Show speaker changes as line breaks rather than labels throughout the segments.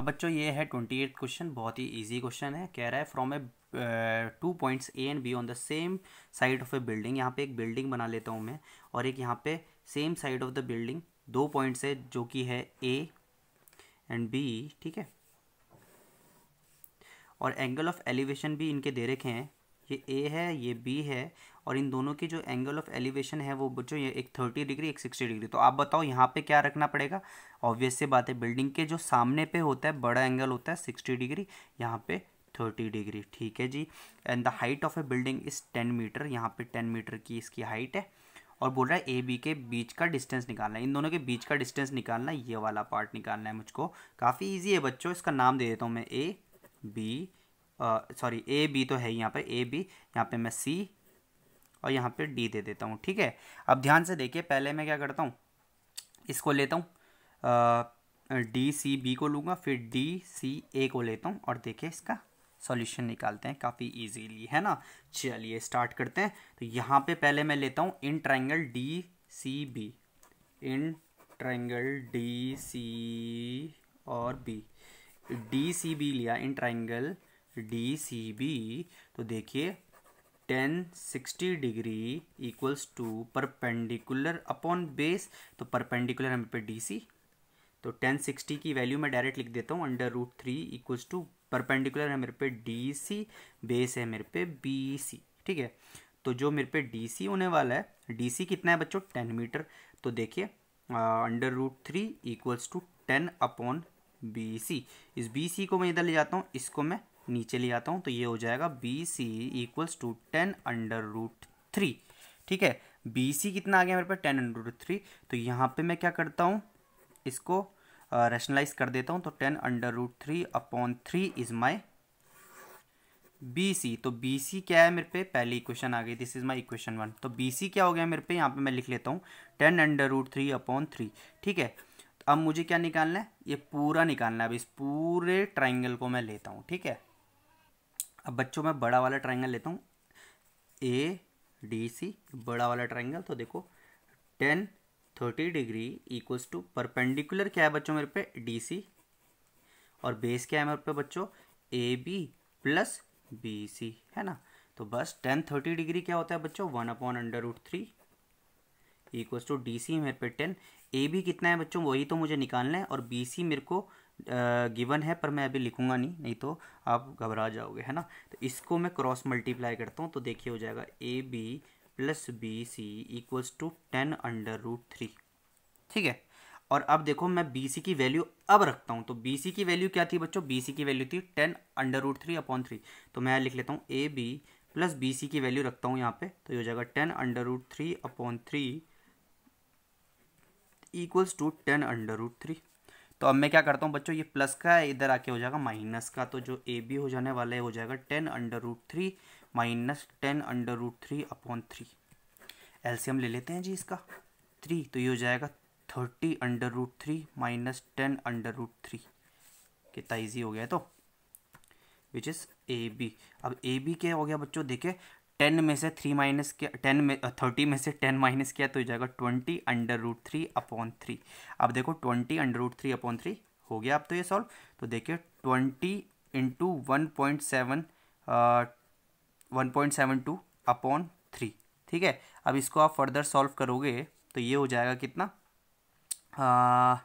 अब बच्चों ये है ट्वेंटी एट क्वेश्चन बहुत ही ईजी क्वेश्चन है कह रहा है from a two points A and B on the same side of a building यहाँ पे एक बिल्डिंग बना लेता हूँ मैं और एक यहाँ पे same side of the building दो पॉइंट्स है जो कि है ए एंड बी ठीक है और एंगल ऑफ एलिवेशन भी इनके दे रखे हैं ये ए है ये बी है और इन दोनों की जो एंगल ऑफ एलिवेशन है वो बच्चों ये एक थर्टी डिग्री एक सिक्सटी डिग्री तो आप बताओ यहाँ पे क्या रखना पड़ेगा ऑब्वियस सी बात है बिल्डिंग के जो सामने पे होता है बड़ा एंगल होता है सिक्सटी डिग्री यहाँ पे थर्टी डिग्री ठीक है जी and the height of a building is ten metre यहाँ पे टेन मीटर की इसकी हाइट है और बोल रहा है ए बी के बीच का डिस्टेंस निकालना है इन दोनों के बीच का डिस्टेंस निकालना ये वाला पार्ट निकालना है मुझको काफ़ी ईजी है बच्चों इसका नाम दे देता हूँ मैं A B sorry A B तो है यहाँ पर ए बी यहाँ पे मैं सी और यहाँ पे डी दे देता हूँ ठीक है अब ध्यान से देखिए पहले मैं क्या करता हूँ इसको लेता हूँ डी सी बी को लूँगा फिर डी सी ए को लेता हूँ और देखिए इसका सॉल्यूशन निकालते हैं काफ़ी इजीली है ना चलिए स्टार्ट करते हैं तो यहाँ पे पहले मैं लेता हूँ in triangle D C B in triangle D C और बी डी सी बी लिया in triangle D C B तो देखिए tan sixty degree equals to perpendicular upon base तो परपेंडिकुलर हम पे डी सी तो टेन सिक्सटी की value मैं डायरेक्ट लिख देता हूँ under root three equals to perpendicular है मेरे पे डी सी बेस है मेरे पे बी सी ठीक है तो जो मेरे पे डी सी होने वाला है डी सी कितना है बच्चों टेन मीटर तो देखिए under root three equals to ten upon B C इस बी सी को मैं इधर ले जाता हूँ इसको मैं नीचे ले आता हूँ तो ये हो जाएगा B C equals to ten under root three ठीक है बी सी कितना आ गया मेरे पास टेन अंडर रूट थ्री तो यहाँ पे मैं क्या करता हूँ इसको रेशनलाइज कर देता हूँ तो ten under root three upon three is my B C तो बी सी क्या है मेरे पे पहली इक्वेशन आ गई this is my equation one तो बी सी क्या हो गया मेरे पे यहाँ पे मैं लिख लेता हूँ ten under root three upon three ठीक है अब मुझे क्या निकालना है ये पूरा निकालना है अब इस पूरे ट्राइंगल को मैं लेता हूँ ठीक है अब बच्चों मैं बड़ा वाला ट्राइंगल लेता हूँ ए डी सी बड़ा वाला ट्राइंगल तो देखो tan thirty degree equals to perpendicular क्या है बच्चों मेरे पे डी सी और बेस क्या है मेरे पे बच्चों A B plus B C है ना तो बस टेन थर्टी डिग्री क्या होता है बच्चों one upon under root three equals to D C मेरे पे टेन ए बी कितना है बच्चों वही तो मुझे निकालना है और बी सी मेरे को गिवन है पर मैं अभी लिखूंगा नहीं नहीं तो आप घबरा जाओगे है ना तो इसको मैं क्रॉस मल्टीप्लाई करता हूँ तो देखिए हो जाएगा A B plus B C equals to ten under root three ठीक है और अब देखो मैं बी सी की वैल्यू अब रखता हूँ तो बी सी की वैल्यू क्या थी बच्चों बी सी की वैल्यू थी ten under root three upon three तो मैं लिख लेता हूँ A B plus B C की वैल्यू रखता हूँ यहाँ पे तो ये हो जाएगा ten under root three upon three equals to ten under root three तो अब मैं क्या करता हूँ बच्चों ये प्लस का है इधर आके हो जाएगा माइनस का तो जो ए बी हो जाने वाला है हो जाएगा ten under root three minus ten under root three upon three LCM ले लेते हैं जी इसका थ्री तो ये हो जाएगा thirty under root three minus ten under root three कितना ईजी हो गया तो विच इज़ ए बी अब ए बी क्या हो गया बच्चों देखे टेन में से थ्री माइनस किया टेन में थर्टी में से टेन माइनस किया तो हो जाएगा twenty under root three upon three अब देखो twenty under root three upon three हो गया अब तो ये सॉल्व तो देखिए twenty into one point seven one point seven two upon three ठीक है अब इसको आप फर्दर सॉल्व करोगे तो ये हो जाएगा कितना आ,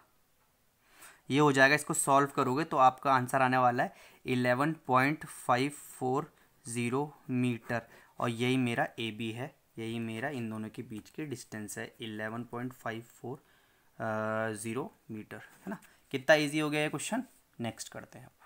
ये हो जाएगा इसको सॉल्व करोगे तो आपका आंसर आने वाला है eleven point five four zero metre और यही मेरा ए बी है यही मेरा इन दोनों के बीच की डिस्टेंस है eleven point five four zero metre है ना कितना इजी हो गया है क्वेश्चन नेक्स्ट करते हैं